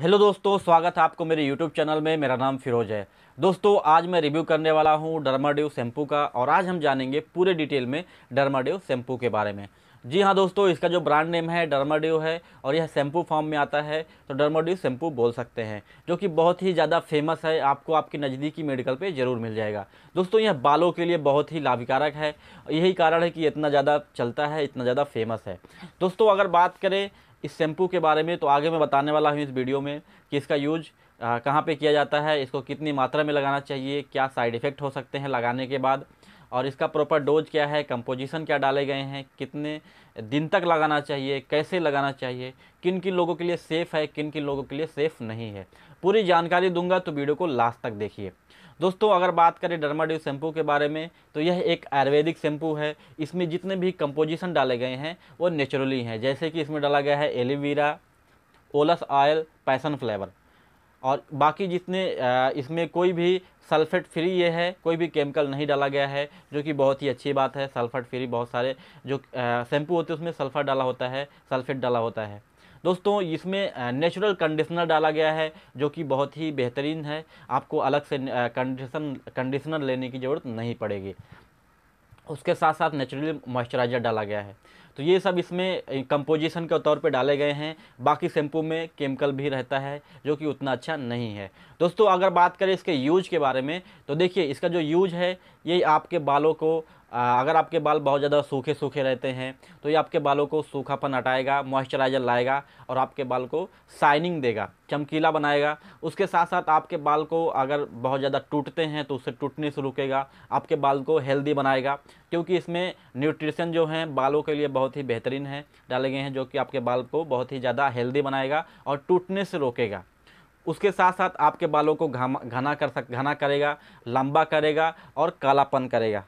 hello दोस्तों स्वागत है आपको मेरे यूट्यूब चैनल में मेरा नाम फिरोज है दोस्तों आज मैं रिव्यू करने वाला हूँ डर्माडेव शैम्पू का और आज हम जानेंगे पूरे डिटेल में डर्माड्यू शैम्पू के बारे में जी हाँ दोस्तों इसका जो ब्रांड नेम है डर्माडेव है और यह शैम्पू फॉर्म में आता है तो डर्माड्यू शैम्पू बोल सकते हैं जो कि बहुत ही ज़्यादा फेमस है आपको आपके नज़दीकी मेडिकल पे ज़रूर मिल जाएगा दोस्तों यह बालों के लिए बहुत ही लाभकारक है यही कारण है कि इतना ज़्यादा चलता है इतना ज़्यादा फेमस है दोस्तों अगर बात करें इस शैम्पू के बारे में तो आगे मैं बताने वाला हूँ इस वीडियो में कि इसका यूज कहाँ पे किया जाता है इसको कितनी मात्रा में लगाना चाहिए क्या साइड इफ़ेक्ट हो सकते हैं लगाने के बाद और इसका प्रॉपर डोज क्या है कंपोजिशन क्या डाले गए हैं कितने दिन तक लगाना चाहिए कैसे लगाना चाहिए किन किन लोगों के लिए सेफ़ है किन किन लोगों के लिए सेफ़ नहीं है पूरी जानकारी दूंगा तो वीडियो को लास्ट तक देखिए दोस्तों अगर बात करें डर्माड्यू शैम्पू के बारे में तो यह एक आयुर्वेदिक शैम्पू है इसमें जितने भी कंपोजिशन डाले गए हैं वो नेचुरली हैं जैसे कि इसमें डाला गया है एलोवेरा ओलस ऑयल पैसन फ्लेवर और बाकी जितने इसमें कोई भी सल्फेट फ्री ये है कोई भी केमिकल नहीं डाला गया है जो कि बहुत ही अच्छी बात है सल्फेट फ्री बहुत सारे जो शैम्पू होते हैं उसमें सल्फर डाला होता है सल्फेट डाला होता है दोस्तों इसमें नेचुरल कंडीशनर डाला गया है जो कि बहुत ही बेहतरीन है आपको अलग से कंडीशन कंडीशनर लेने की ज़रूरत नहीं पड़ेगी उसके साथ साथ नेचुरली मॉइस्चराइज़र डाला गया है तो ये सब इसमें कंपोजिशन के तौर पे डाले गए हैं बाकी शैम्पू में केमिकल भी रहता है जो कि उतना अच्छा नहीं है दोस्तों अगर बात करें इसके यूज के बारे में तो देखिए इसका जो यूज है ये आपके बालों को अगर आपके बाल बहुत ज़्यादा सूखे सूखे रहते हैं तो ये आपके बालों को सूखापन हटाएगा मॉइस्चराइज़र लाएगा और आपके बाल को शाइनिंग देगा चमकीला बनाएगा उसके साथ साथ आपके बाल को अगर बहुत ज़्यादा टूटते हैं तो उससे टूटने से रुकेगा आपके बाल को हेल्दी बनाएगा क्योंकि इसमें न्यूट्रिशन जो है बालों के लिए बहुत ही बेहतरीन है डाले गए हैं जो कि आपके बाल को बहुत ही ज़्यादा हेल्दी बनाएगा और टूटने से रोकेगा उसके साथ साथ आपके बालों को घामा घना कर सक घना करेगा लंबा करेगा और कालापन करेगा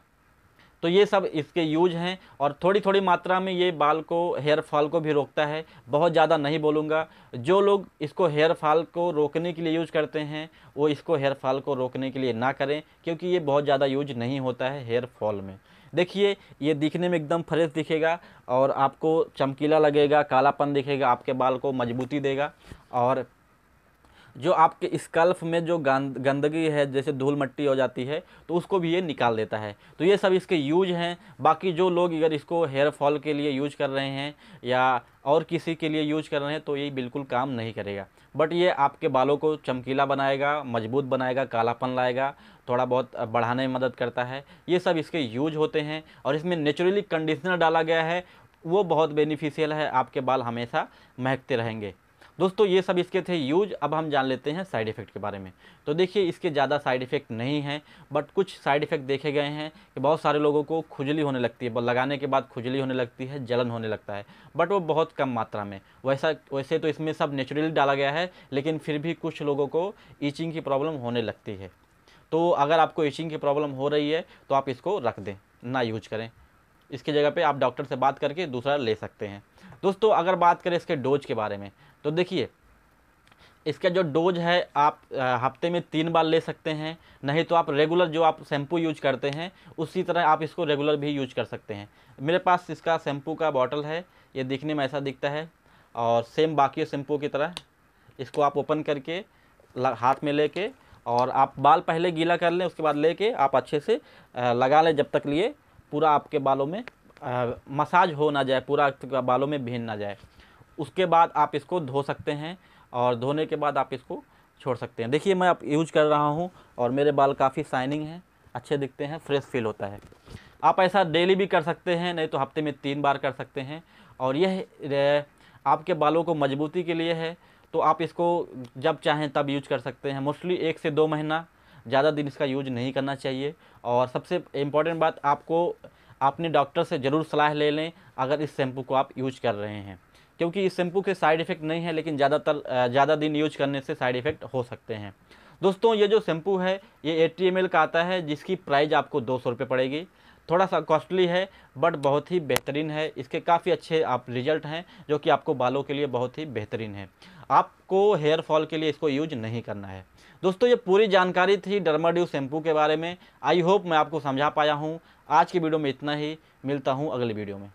तो ये सब इसके यूज हैं और थोड़ी थोड़ी मात्रा में ये बाल को हेयर फॉल को भी रोकता है बहुत ज़्यादा नहीं बोलूँगा जो लोग इसको हेयर फॉल को रोकने के लिए यूज करते हैं वो इसको हेयर फॉल को रोकने के लिए ना करें क्योंकि ये बहुत ज़्यादा यूज नहीं होता है हेयर फॉल में देखिए ये दिखने में एकदम फ्रेश दिखेगा और आपको चमकीला लगेगा कालापन दिखेगा आपके बाल को मजबूती देगा और जो आपके स्कल्फ में जो गंद गंदगी है जैसे धूल मट्टी हो जाती है तो उसको भी ये निकाल देता है तो ये सब इसके यूज हैं बाकी जो लोग अगर इसको हेयर फॉल के लिए यूज कर रहे हैं या और किसी के लिए यूज कर रहे हैं तो ये बिल्कुल काम नहीं करेगा बट ये आपके बालों को चमकीला बनाएगा मजबूत बनाएगा कालापन लाएगा थोड़ा बहुत बढ़ाने में मदद करता है ये सब इसके यूज होते हैं और इसमें नेचुरली कंडीशनर डाला गया है वो बहुत बेनिफिशियल है आपके बाल हमेशा महकते रहेंगे दोस्तों ये सब इसके थे यूज अब हम जान लेते हैं साइड इफ़ेक्ट के बारे में तो देखिए इसके ज़्यादा साइड इफ़ेक्ट नहीं हैं बट कुछ साइड इफ़ेक्ट देखे गए हैं कि बहुत सारे लोगों को खुजली होने लगती है लगाने के बाद खुजली होने लगती है जलन होने लगता है बट वो बहुत कम मात्रा में वैसा वैसे तो इसमें सब नेचुरली डाला गया है लेकिन फिर भी कुछ लोगों को ईचिंग की प्रॉब्लम होने लगती है तो अगर आपको ईचिंग की प्रॉब्लम हो रही है तो आप इसको रख दें ना यूज करें इसकी जगह पे आप डॉक्टर से बात करके दूसरा ले सकते हैं दोस्तों अगर बात करें इसके डोज के बारे में तो देखिए इसका जो डोज है आप हफ्ते में तीन बार ले सकते हैं नहीं तो आप रेगुलर जो आप शैम्पू यूज करते हैं उसी तरह आप इसको रेगुलर भी यूज कर सकते हैं मेरे पास इसका शैम्पू का बॉटल है ये दिखने में ऐसा दिखता है और सेम बाकी शैम्पू की तरह इसको आप ओपन करके हाथ में लेके और आप बाल पहले गीला कर लें उसके बाद लेके आप अच्छे से लगा लें जब तक लिए पूरा आपके बालों में मसाज हो ना जाए पूरा बालों में भीन ना जाए उसके बाद आप इसको धो सकते हैं और धोने के बाद आप इसको छोड़ सकते हैं देखिए मैं आप यूज कर रहा हूँ और मेरे बाल काफ़ी शाइनिंग है अच्छे दिखते हैं फ्रेश फील होता है आप ऐसा डेली भी कर सकते हैं नहीं तो हफ्ते में तीन बार कर सकते हैं और यह आपके बालों को मजबूती के लिए है तो आप इसको जब चाहें तब यूज कर सकते हैं मोस्टली एक से दो महीना ज़्यादा दिन इसका यूज नहीं करना चाहिए और सबसे इम्पॉर्टेंट बात आपको अपने डॉक्टर से ज़रूर सलाह ले लें अगर इस शैम्पू को आप यूज कर रहे हैं क्योंकि इस शैम्पू के साइड इफ़ेक्ट नहीं है लेकिन ज़्यादातर ज़्यादा दिन यूज करने से साइड इफ़ेक्ट हो सकते हैं दोस्तों ये जो शैम्पू है ये एट्टी एम का आता है जिसकी प्राइस आपको दो सौ रुपये पड़ेगी थोड़ा सा कॉस्टली है बट बहुत ही बेहतरीन है इसके काफ़ी अच्छे आप रिजल्ट हैं जो कि आपको बालों के लिए बहुत ही बेहतरीन है आपको हेयर फॉल के लिए इसको यूज नहीं करना है दोस्तों ये पूरी जानकारी थी डर्माड्यू शैम्पू के बारे में आई होप मैं आपको समझा पाया हूँ आज की वीडियो में इतना ही मिलता हूँ अगली वीडियो में